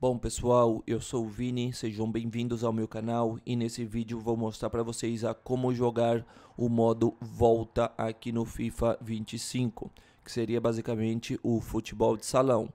Bom pessoal, eu sou o Vini, sejam bem-vindos ao meu canal e nesse vídeo vou mostrar para vocês a como jogar o modo volta aqui no FIFA 25, que seria basicamente o futebol de salão.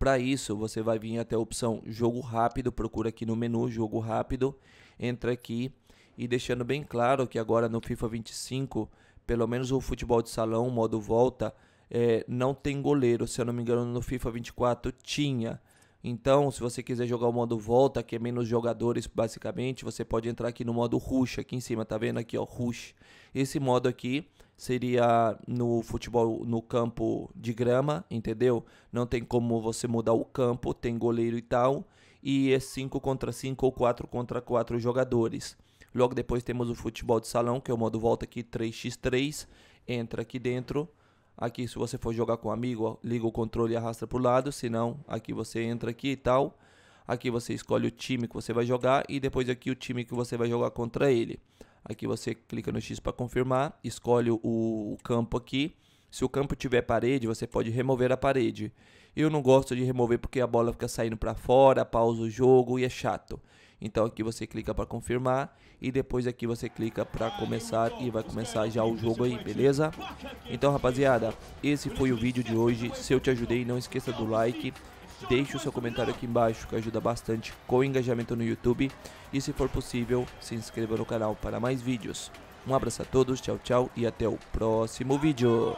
Para isso você vai vir até a opção jogo rápido, procura aqui no menu jogo rápido, entra aqui e deixando bem claro que agora no FIFA 25, pelo menos o futebol de salão, o modo volta, é, não tem goleiro, se eu não me engano no FIFA 24 tinha, então, se você quiser jogar o modo volta, que é menos jogadores basicamente, você pode entrar aqui no modo rush, aqui em cima, tá vendo aqui, ó, rush. Esse modo aqui seria no futebol no campo de grama, entendeu? Não tem como você mudar o campo, tem goleiro e tal, e é 5 contra 5 ou 4 contra 4 jogadores. Logo depois temos o futebol de salão, que é o modo volta aqui 3x3, entra aqui dentro Aqui, se você for jogar com um amigo, liga o controle e arrasta para o lado. Se não, aqui você entra aqui e tal. Aqui você escolhe o time que você vai jogar e depois aqui o time que você vai jogar contra ele. Aqui você clica no X para confirmar, escolhe o, o, campo aqui. Se o campo tiver parede, você pode remover a parede. Eu não gosto de remover porque a bola fica saindo para fora, pausa o jogo e é chato. Então aqui você clica para confirmar e depois aqui você clica para começar e vai começar já o jogo aí, beleza? Então rapaziada, esse foi o vídeo de hoje. Se eu te ajudei, não esqueça do like. Deixe o seu comentário aqui embaixo que ajuda bastante com o engajamento no YouTube. E se for possível, se inscreva no canal para mais vídeos. Um abraço a todos, tchau, tchau e até o próximo vídeo.